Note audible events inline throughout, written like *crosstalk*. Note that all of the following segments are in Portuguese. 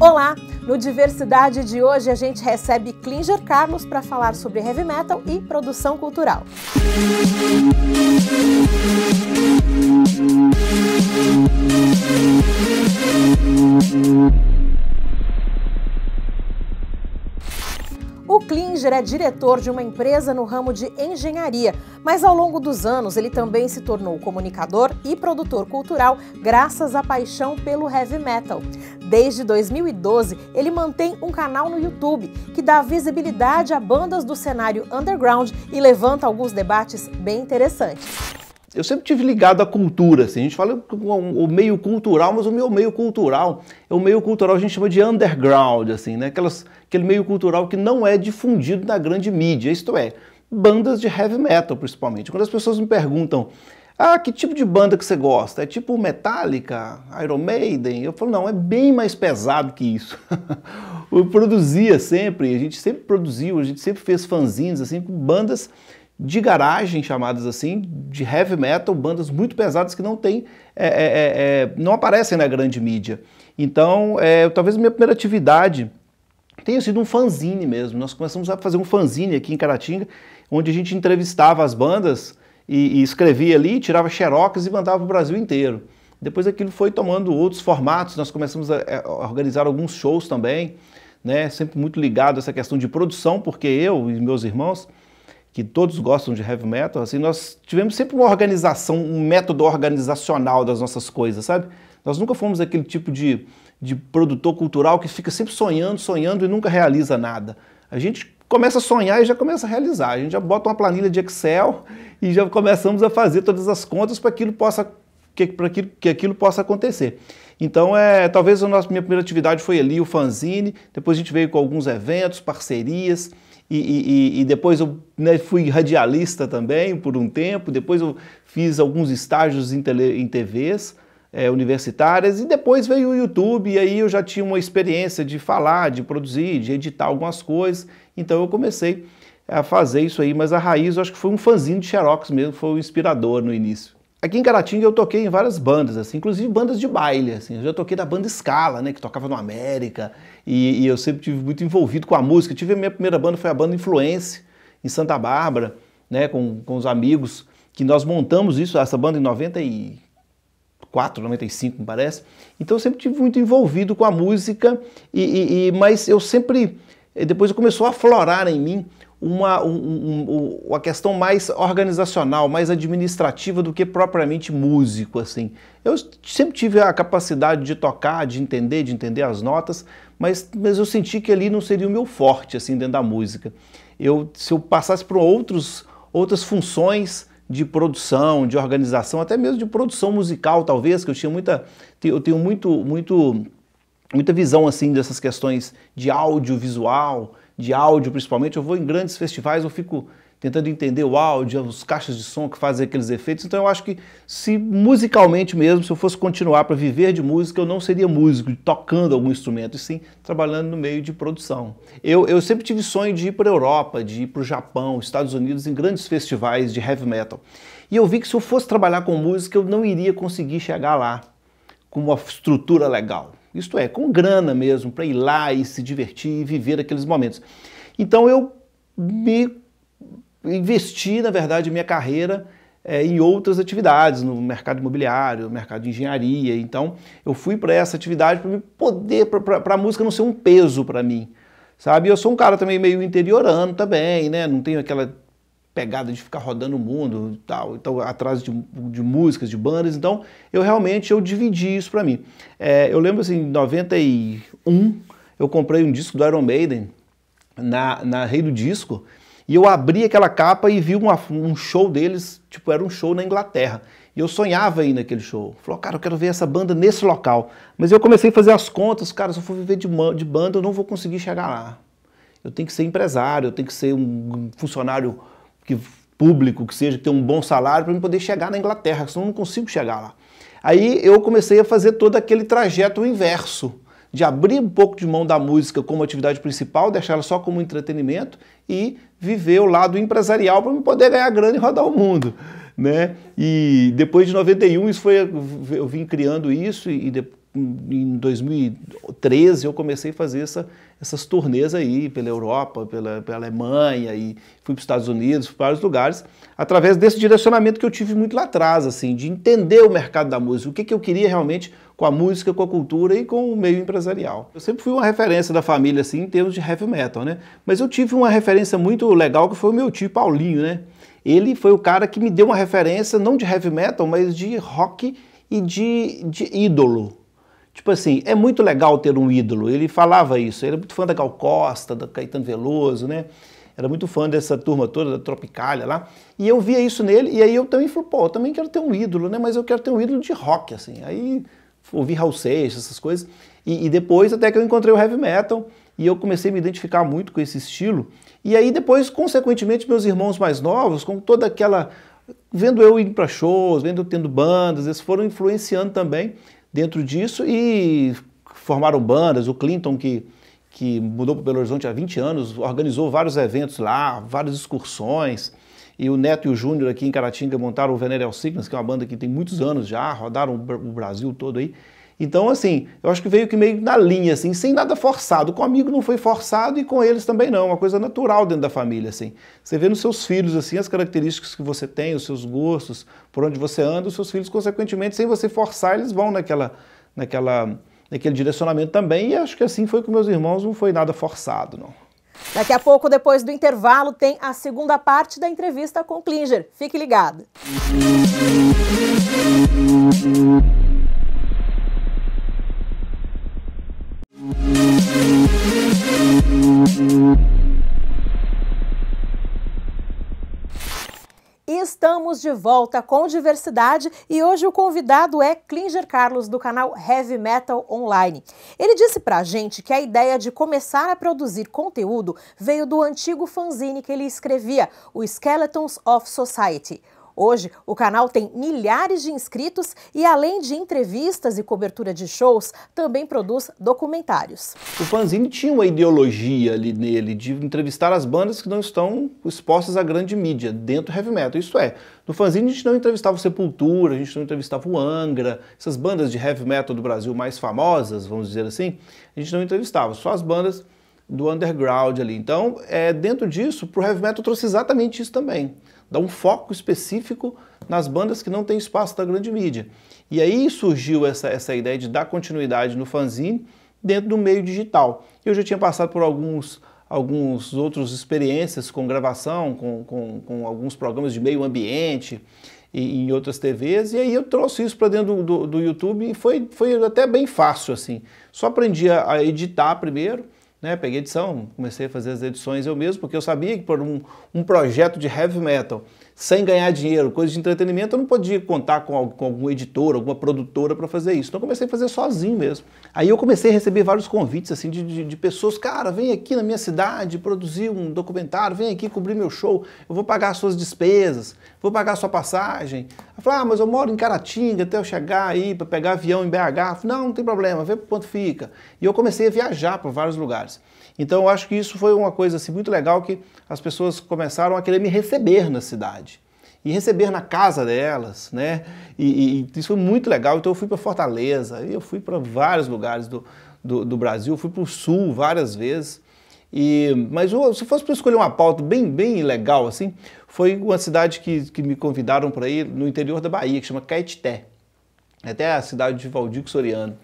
Olá! No Diversidade de hoje a gente recebe Klinger Carlos para falar sobre heavy metal e produção cultural. Música O Klinger é diretor de uma empresa no ramo de engenharia, mas ao longo dos anos ele também se tornou comunicador e produtor cultural graças à paixão pelo heavy metal. Desde 2012, ele mantém um canal no YouTube que dá visibilidade a bandas do cenário underground e levanta alguns debates bem interessantes eu sempre tive ligado à cultura. Assim. A gente fala o meio cultural, mas o meu meio cultural é o meio cultural a gente chama de underground, assim, né? Aquelas aquele meio cultural que não é difundido na grande mídia, isto é, bandas de heavy metal principalmente. Quando as pessoas me perguntam, ah, que tipo de banda que você gosta? É tipo Metallica, Iron Maiden? Eu falo, não, é bem mais pesado que isso. *laughs* eu produzia sempre, a gente sempre produziu, a gente sempre fez fanzines assim, com bandas de garagem chamadas assim, de heavy metal, bandas muito pesadas que não tem, é, é, é, é, não aparecem na grande mídia. Então, é, talvez a minha primeira atividade tenho sido um fanzine mesmo. Nós começamos a fazer um fanzine aqui em Caratinga, onde a gente entrevistava as bandas e, e escrevia ali, tirava xerox e mandava para o Brasil inteiro. Depois aquilo foi tomando outros formatos, nós começamos a, é, a organizar alguns shows também, né? sempre muito ligado a essa questão de produção, porque eu e meus irmãos que todos gostam de heavy metal, assim, nós tivemos sempre uma organização, um método organizacional das nossas coisas, sabe? Nós nunca fomos aquele tipo de, de produtor cultural que fica sempre sonhando, sonhando e nunca realiza nada. A gente começa a sonhar e já começa a realizar. A gente já bota uma planilha de Excel e já começamos a fazer todas as contas para aquilo possa que, para aquilo, que aquilo possa acontecer. Então, é, talvez a nossa minha primeira atividade foi ali o fanzine, depois a gente veio com alguns eventos, parcerias, e, e, e depois eu né, fui radialista também por um tempo, depois eu fiz alguns estágios em, tele, em TVs é, eh, universitárias e depois veio o YouTube e aí eu já tinha uma experiência de falar, de produzir, de editar algumas coisas, então eu comecei a fazer isso aí, mas a raiz eu acho que foi um fanzinho de Xerox mesmo, foi o inspirador no início. Aqui em Caratinga eu toquei em várias bandas, assim, inclusive bandas de baile, assim. Eu já toquei da banda Scala, né, que tocava no América, e, e eu sempre tive muito envolvido com a música. Eu tive a minha primeira banda foi a banda Influence em Santa Bárbara, né, com, com os amigos que nós montamos isso, essa banda em 94, 95, me parece. Então eu sempre tive muito envolvido com a música e, e, e mas eu sempre eh, depois começou a aflorar em mim uma, um, um, uma questão mais organizacional, mais administrativa do que propriamente músico, assim. Eu sempre tive a capacidade de tocar, de entender, de entender as notas, mas, mas eu senti que ali não seria o meu forte, assim, dentro da música. Eu, se eu passasse para outros, outras funções de produção, de organização, até mesmo de produção musical, talvez, que eu tinha muita... Eu tenho muito... muito muita visão assim dessas questões de áudio, visual, de áudio principalmente. Eu vou em grandes festivais, eu fico tentando entender o áudio, os caixas de som que fazem aqueles efeitos. Então eu acho que se musicalmente mesmo, se eu fosse continuar para viver de música, eu não seria músico, tocando algum instrumento, e sim trabalhando no meio de produção. Eu, eu sempre tive sonho de ir para a Europa, de ir para o Japão, Estados Unidos, em grandes festivais de heavy metal. E eu vi que se eu fosse trabalhar com música, eu não iria conseguir chegar lá com uma estrutura legal isto é, com grana mesmo, para ir lá e se divertir e viver aqueles momentos. Então eu me investi, na verdade, minha carreira é, em outras atividades, no mercado imobiliário, no mercado de engenharia. Então eu fui para essa atividade para poder, para a música não ser um peso para mim sabe? Eu sou um cara também meio interiorano também, né? Não tenho aquela pegada de ficar rodando o mundo e tal, então atrás de, de, músicas, de bandas, então eu realmente eu dividi isso para mim. É, eu lembro assim, em 91 eu comprei um disco do Iron Maiden na, na Rei do Disco e eu abri aquela capa e vi uma, um show deles, tipo era um show na Inglaterra. E eu sonhava aí naquele show. Falou, cara, eu quero ver essa banda nesse local. Mas eu comecei a fazer as contas, cara, se eu for viver de, de banda, eu não vou conseguir chegar lá. Eu tenho que ser empresário, eu tenho que ser um funcionário que, público, que seja, que tenha um bom salário para poder chegar na Inglaterra, senão eu não consigo chegar lá. Aí eu comecei a fazer todo aquele trajeto inverso, de abrir um pouco de mão da música como atividade principal, deixar ela só como entretenimento e viver o lado empresarial para poder ganhar grana e rodar o mundo. Né? E depois de 91 isso foi, eu vim criando isso e, depois em 2013 eu comecei a fazer essa, essas turnês aí pela Europa, pela, pela Alemanha e fui para os Estados Unidos, fui para vários lugares, através desse direcionamento que eu tive muito lá atrás, assim, de entender o mercado da música, o que, que eu queria realmente com a música, com a cultura e com o meio empresarial. Eu sempre fui uma referência da família, assim, em termos de heavy metal, né? Mas eu tive uma referência muito legal que foi o meu tio Paulinho, né? Ele foi o cara que me deu uma referência, não de heavy metal, mas de rock e de, de ídolo, Tipo assim, é muito legal ter um ídolo. Ele falava isso. Ele era é muito fã da Gal Costa, da Caetano Veloso, né? Era muito fã dessa turma toda, da Tropicália lá. E eu via isso nele. E aí eu também falei, pô, eu também quero ter um ídolo, né? Mas eu quero ter um ídolo de rock, assim. Aí ouvi Raul Seixas, essas coisas. E, e depois até que eu encontrei o heavy metal e eu comecei a me identificar muito com esse estilo. E aí depois, consequentemente, meus irmãos mais novos, com toda aquela vendo eu indo para shows, vendo eu tendo bandas, eles foram influenciando também dentro disso e formaram bandas. O Clinton, que, que mudou para Belo Horizonte há 20 anos, organizou vários eventos lá, várias excursões. E o Neto e o Júnior aqui em Caratinga montaram o Venerable Sickness, que é uma banda que tem muitos anos já, rodaram o Brasil todo aí. Então, assim, eu acho que veio que meio na linha, assim, sem nada forçado. Comigo não foi forçado e com eles também não, é uma coisa natural dentro da família, assim. Você vê nos seus filhos, assim, as características que você tem, os seus gostos, por onde você anda, os seus filhos, consequentemente, sem você forçar, eles vão naquela, naquela, naquele direcionamento também. E acho que assim foi com meus irmãos, não foi nada forçado, não. Daqui a pouco, depois do intervalo, tem a segunda parte da entrevista com o Klinger. Fique ligado. Música estamos de volta com diversidade e hoje o convidado é Klinger Carlos do canal Heavy Metal Online. Ele disse pra gente que a ideia de começar a produzir conteúdo veio do antigo fanzine que ele escrevia, o Skeletons of Society. Hoje, o canal tem milhares de inscritos e, além de entrevistas e cobertura de shows, também produz documentários. O Fanzine tinha uma ideologia ali nele de entrevistar as bandas que não estão expostas à grande mídia, dentro do heavy metal. Isso é, no Fanzine a gente não entrevistava o Sepultura, a gente não entrevistava o Angra, essas bandas de heavy metal do Brasil mais famosas, vamos dizer assim, a gente não entrevistava, só as bandas do underground ali. Então, é, dentro disso, para o heavy metal trouxe exatamente isso também dá um foco específico nas bandas que não têm espaço da grande mídia. E aí surgiu essa, essa ideia de dar continuidade no fanzine dentro do meio digital. Eu já tinha passado por alguns alguns outros experiências com gravação, com, com, com alguns programas de meio ambiente e, em outras TVs, e aí eu trouxe isso para dentro do, do, do, YouTube e foi, foi até bem fácil, assim. Só aprendi a editar primeiro, né? Peguei edição, comecei a fazer as edições eu mesmo, porque eu sabia que por um, um projeto de heavy metal, sem ganhar dinheiro, coisa de entretenimento, eu não podia contar com, com algum editor, alguma produtora para fazer isso. Então eu comecei a fazer sozinho mesmo. Aí eu comecei a receber vários convites assim de, de, de pessoas, cara, vem aqui na minha cidade produzir um documentário, vem aqui cobrir meu show, eu vou pagar as suas despesas, vou pagar a sua passagem, ela falou, ah, mas eu moro em Caratinga, até eu chegar aí para pegar avião em BH. Falei, não, não tem problema, vê quanto fica. E eu comecei a viajar para vários lugares. Então eu acho que isso foi uma coisa assim, muito legal que as pessoas começaram a querer me receber na cidade. E receber na casa delas, né? E, e isso foi muito legal. Então eu fui para Fortaleza, eu fui para vários lugares do, do, do Brasil, fui para o Sul várias vezes. E, mas se fosse para escolher uma pauta bem, bem legal, assim, foi uma cidade que, que me convidaram para ir no interior da Bahia, que chama Caetité. É até a cidade de Valdir Soriano.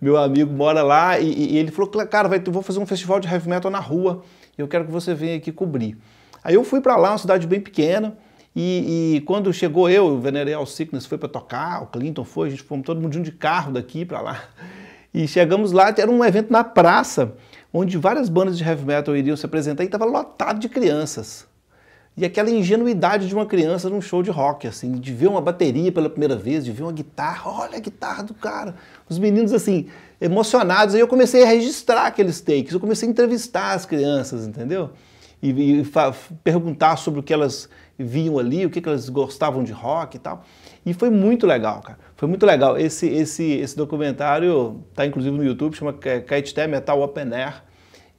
Meu amigo mora lá e, e ele falou, cara, vai, vou fazer um festival de heavy metal na rua e eu quero que você venha aqui cobrir. Aí eu fui para lá, uma cidade bem pequena, e, e, quando chegou eu, o Venereal Sickness foi para tocar, o Clinton foi, a gente fomos todo mundo de carro daqui para lá. E chegamos lá, era um evento na praça, onde várias bandas de heavy metal iriam se apresentar e estava lotado de crianças. E aquela ingenuidade de uma criança num show de rock, assim, de ver uma bateria pela primeira vez, de ver uma guitarra, olha a guitarra do cara. Os meninos, assim, emocionados. Aí eu comecei a registrar aqueles takes, eu comecei a entrevistar as crianças, entendeu? E, e perguntar sobre o que elas viam ali, o que, que elas gostavam de rock e tal. E foi muito legal, cara. Foi muito legal. Esse, esse, esse documentário está inclusive no YouTube, chama Kaitité Metal Open Air.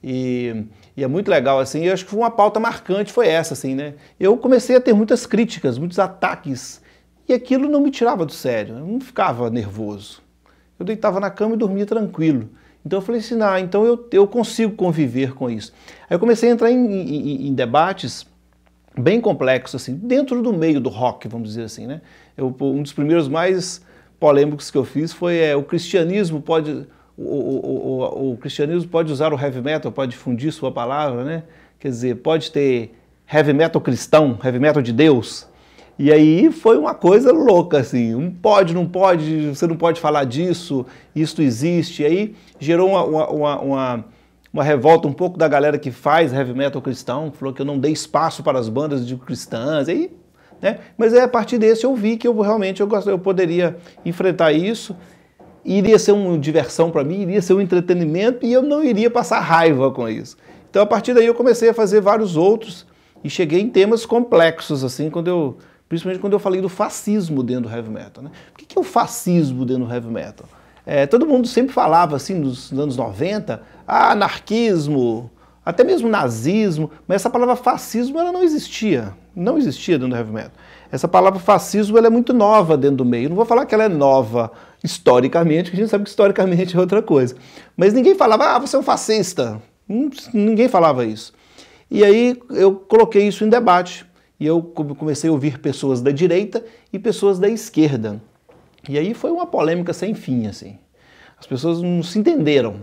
E, e, é muito legal, assim, eu acho que foi uma pauta marcante, foi essa, assim, né? Eu comecei a ter muitas críticas, muitos ataques, e aquilo não me tirava do sério, eu não ficava nervoso. Eu deitava na cama e dormia tranquilo. Então eu falei assim, ah, então eu, eu consigo conviver com isso. Aí eu comecei a entrar em, em, em debates bem complexo, assim, dentro do meio do rock, vamos dizer assim, né? Eu, um dos primeiros mais polêmicos que eu fiz foi é, o cristianismo pode... O, o, o, o, cristianismo pode usar o heavy metal, pode fundir sua palavra, né? Quer dizer, pode ter heavy metal cristão, heavy metal de Deus. E aí foi uma coisa louca, assim, um pode, não pode, você não pode falar disso, isto existe. E aí gerou uma, uma, uma, uma uma revolta um pouco da galera que faz heavy metal cristão, falou que eu não dei espaço para as bandas de cristãs, aí, né? Mas é a partir desse eu vi que eu realmente eu, eu poderia enfrentar isso, iria ser uma diversão para mim, iria ser um entretenimento e eu não iria passar raiva com isso. Então a partir daí eu comecei a fazer vários outros e cheguei em temas complexos assim, quando eu principalmente quando eu falei do fascismo dentro do heavy metal, né? O que é o fascismo dentro do heavy metal? É, todo mundo sempre falava assim nos anos 90, ah, anarquismo, até mesmo nazismo, mas essa palavra fascismo ela não existia, não existia dentro do heavy metal. Essa palavra fascismo ela é muito nova dentro do meio. Não vou falar que ela é nova historicamente, porque a gente sabe que historicamente é outra coisa. Mas ninguém falava, ah, você é um fascista. Hum, ninguém falava isso. E aí eu coloquei isso em debate. E eu comecei a ouvir pessoas da direita e pessoas da esquerda. E aí foi uma polêmica sem fim, assim. As pessoas não se entenderam.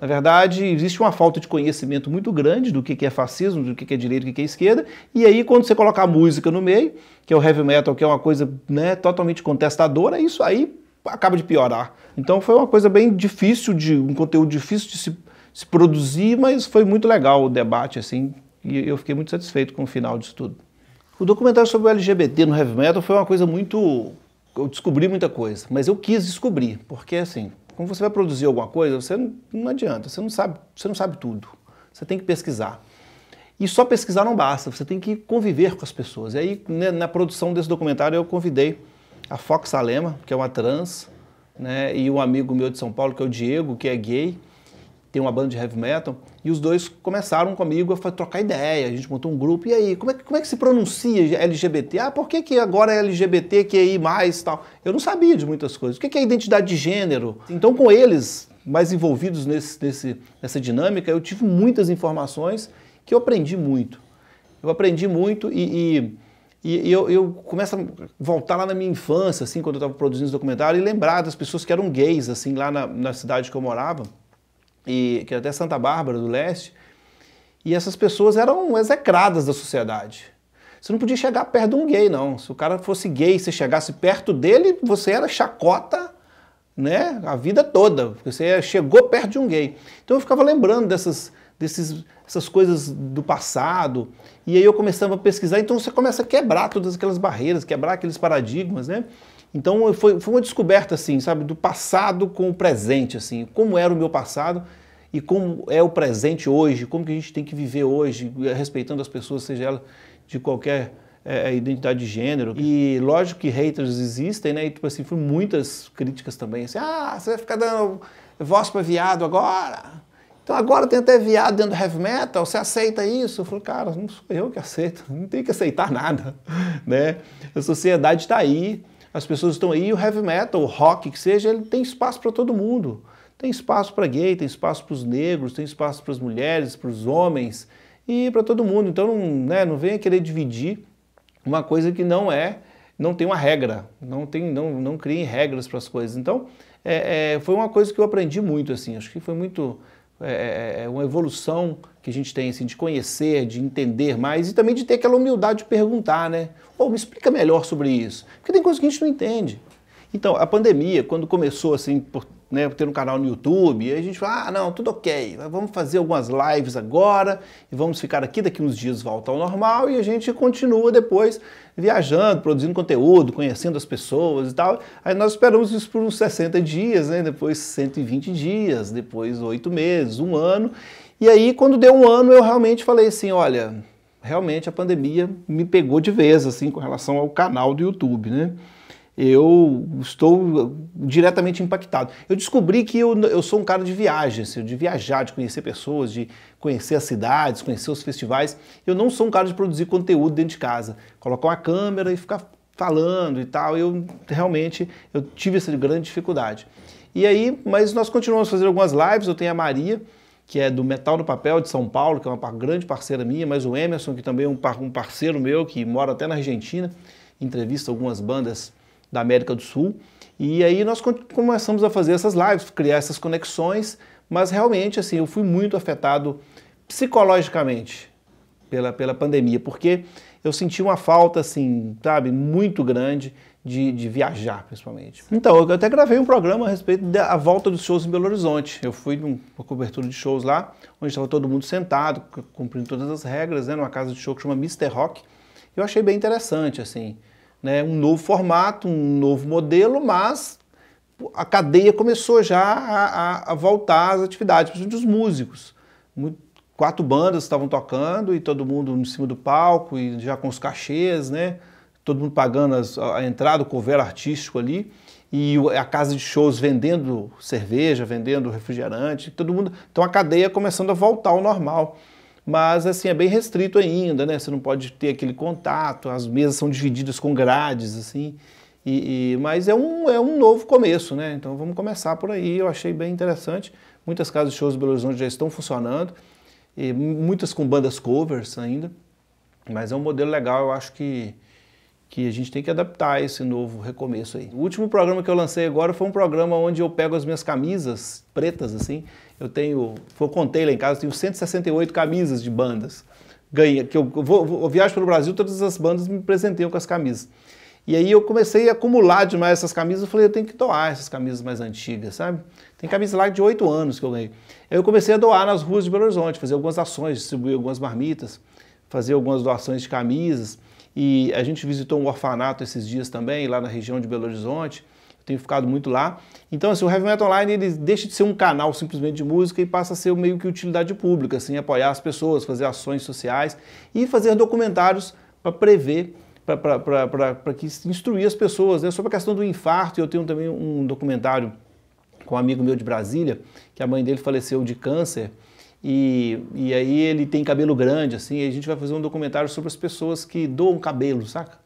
Na verdade, existe uma falta de conhecimento muito grande do que é fascismo, do que é direito, do que é esquerda. E aí, quando você coloca a música no meio, que é o heavy metal, que é uma coisa né, totalmente contestadora, isso aí acaba de piorar. Então foi uma coisa bem difícil, de um conteúdo difícil de se, se produzir, mas foi muito legal o debate, assim, e eu fiquei muito satisfeito com o final disso tudo. O documentário sobre o LGBT no heavy metal foi uma coisa muito eu descobri muita coisa, mas eu quis descobrir, porque assim, quando você vai produzir alguma coisa, você não, não adianta, você não sabe, você não sabe tudo. Você tem que pesquisar. E só pesquisar não basta, você tem que conviver com as pessoas. E aí, né, na produção desse documentário, eu convidei a Fox Salema, que é uma trans, né, e um amigo meu de São Paulo, que é o Diego, que é gay tem uma banda de heavy metal, e os dois começaram comigo a trocar ideia, a gente montou um grupo, e aí, como é, como é que se pronuncia LGBT? Ah, por que, que agora é LGBT, mais tal? Eu não sabia de muitas coisas. O que é identidade de gênero? Então, com eles, mais envolvidos nesse, nesse, nessa dinâmica, eu tive muitas informações que eu aprendi muito. Eu aprendi muito e, e, e eu, eu, começo a voltar lá na minha infância, assim, quando eu estava produzindo esse documentário, e lembrar das pessoas que eram gays, assim, lá na, na cidade que eu morava e que é até Santa Bárbara do Leste, e essas pessoas eram execradas da sociedade. Você não podia chegar perto de um gay, não. Se o cara fosse gay, você chegasse perto dele, você era chacota, né? A vida toda. Você chegou perto de um gay. Então eu ficava lembrando dessas, desses, essas coisas do passado. E aí eu começava a pesquisar. Então você começa a quebrar todas aquelas barreiras, quebrar aqueles paradigmas, né? Então foi, foi uma descoberta, assim, sabe, do passado com o presente, assim, como era o meu passado e como é o presente hoje, como que a gente tem que viver hoje, respeitando as pessoas, seja ela de qualquer é, é, identidade de gênero. E lógico que haters existem, né? E tipo assim, foram muitas críticas também, assim, ah, você vai ficar dando voz para viado agora? Então agora tem até viado dentro do heavy metal, você aceita isso? Eu falo, cara, não sou eu que aceito, não tem que aceitar nada, *laughs* né? A sociedade está aí, as pessoas estão aí, o heavy metal, o rock que seja, ele tem espaço para todo mundo. Tem espaço para gay, tem espaço para os negros, tem espaço para as mulheres, para os homens e para todo mundo. Então não, né, não venha querer dividir uma coisa que não é, não tem uma regra, não tem, não, não criem regras para as coisas. Então é, é, foi uma coisa que eu aprendi muito assim. Acho que foi muito é, é, é, é, uma evolução que a gente tem assim, de conhecer, de entender mais e também de ter aquela humildade de perguntar, né? Pô, me explica melhor sobre isso. Porque tem coisas que a gente não entende. Então, a pandemia, quando começou assim, por né, ter um canal no YouTube, a gente fala, ah, não, tudo ok, vamos fazer algumas lives agora e vamos ficar aqui, daqui uns dias volta ao normal e a gente continua depois viajando, produzindo conteúdo, conhecendo as pessoas e tal. Aí nós esperamos isso por uns 60 dias, né, depois 120 dias, depois oito meses, um ano. E aí, quando deu um ano, eu realmente falei assim, olha, realmente a pandemia me pegou de vez, assim, com relação ao canal do YouTube, né? eu estou uh, diretamente impactado. Eu descobri que eu, eu sou um cara de viagens, assim, de viajar, de conhecer pessoas, de conhecer as cidades, conhecer os festivais. Eu não sou um cara de produzir conteúdo dentro de casa, colocar uma câmera e ficar falando e tal. Eu realmente eu tive essa grande dificuldade. E aí, mas nós continuamos fazendo algumas lives. Eu tenho a Maria, que é do Metal no Papel de São Paulo, que é uma grande parceira minha, mas o Emerson, que também é um parceiro meu, que mora até na Argentina, entrevista algumas bandas da América do Sul. E aí nós começamos a fazer essas lives, criar essas conexões, mas realmente assim, eu fui muito afetado psicologicamente pela, pela pandemia, porque eu senti uma falta assim, sabe, muito grande de, de viajar, principalmente. Então, eu até gravei um programa a respeito da volta dos shows em Belo Horizonte. Eu fui numa cobertura de shows lá, onde estava todo mundo sentado, cumprindo todas as regras, né, numa casa de show que chama Mr. Rock. Eu achei bem interessante, assim né, um novo formato, um novo modelo, mas a cadeia começou já a, a, a voltar às atividades, principalmente os músicos. quatro bandas estavam tocando e todo mundo em cima do palco e já com os cachês, né? Todo mundo pagando as, a entrada, o cover artístico ali e a casa de shows vendendo cerveja, vendendo refrigerante, todo mundo. Então a cadeia começando a voltar ao normal mas assim é bem restrito ainda, né? Você não pode ter aquele contato, as mesas são divididas com grades, assim. E, e, mas é um, é um novo começo, né? Então vamos começar por aí. Eu achei bem interessante. Muitas casas de shows do Belo Horizonte já estão funcionando, e muitas com bandas covers ainda. Mas é um modelo legal, eu acho que que a gente tem que adaptar esse novo recomeço aí. O último programa que eu lancei agora foi um programa onde eu pego as minhas camisas pretas, assim. Eu tenho, eu contei lá em casa, eu tenho 168 camisas de bandas. Ganha, que eu, vou, vou eu viajo pelo Brasil, todas as bandas me presenteiam com as camisas. E aí eu comecei a acumular demais essas camisas, eu falei, eu tenho que doar essas camisas mais antigas, sabe? Tem camisa lá de 8 anos que eu ganhei. Aí eu comecei a doar nas ruas de Belo Horizonte, fazer algumas ações, distribuir algumas marmitas, fazer algumas doações de camisas. E a gente visitou um orfanato esses dias também, lá na região de Belo Horizonte. Eu tenho ficado muito lá. Então, assim, o Heavy Metal Online ele deixa de ser um canal simplesmente de música e passa a ser meio que utilidade pública, assim, apoiar as pessoas, fazer ações sociais e fazer documentários para prever para que instruir as pessoas né? sobre a questão do infarto. Eu tenho também um documentário com um amigo meu de Brasília, que a mãe dele faleceu de câncer e, e aí ele tem cabelo grande, assim, e a gente vai fazer um documentário sobre as pessoas que doam cabelo, saca?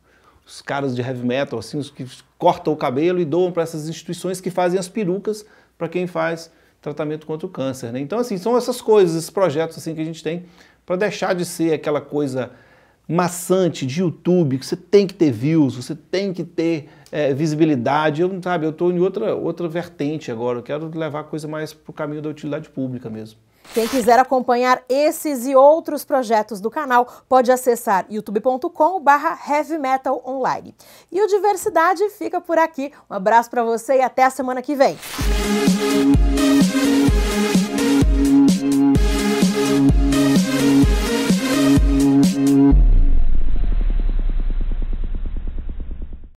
Os caras de heavy metal, assim, os que cortam o cabelo e doam para essas instituições que fazem as perucas para quem faz tratamento contra o câncer, né? Então, assim, são essas coisas, esses projetos, assim, que a gente tem para deixar de ser aquela coisa maçante de YouTube, que você tem que ter views, você tem que ter é, visibilidade. Eu não sabe, eu estou em outra, outra vertente agora. Eu quero levar a coisa mais para o caminho da utilidade pública mesmo. Quem quiser acompanhar esses e outros projetos do canal pode acessar youtube.com/barra heavy metal online. E o Diversidade fica por aqui. Um abraço para você e até a semana que vem.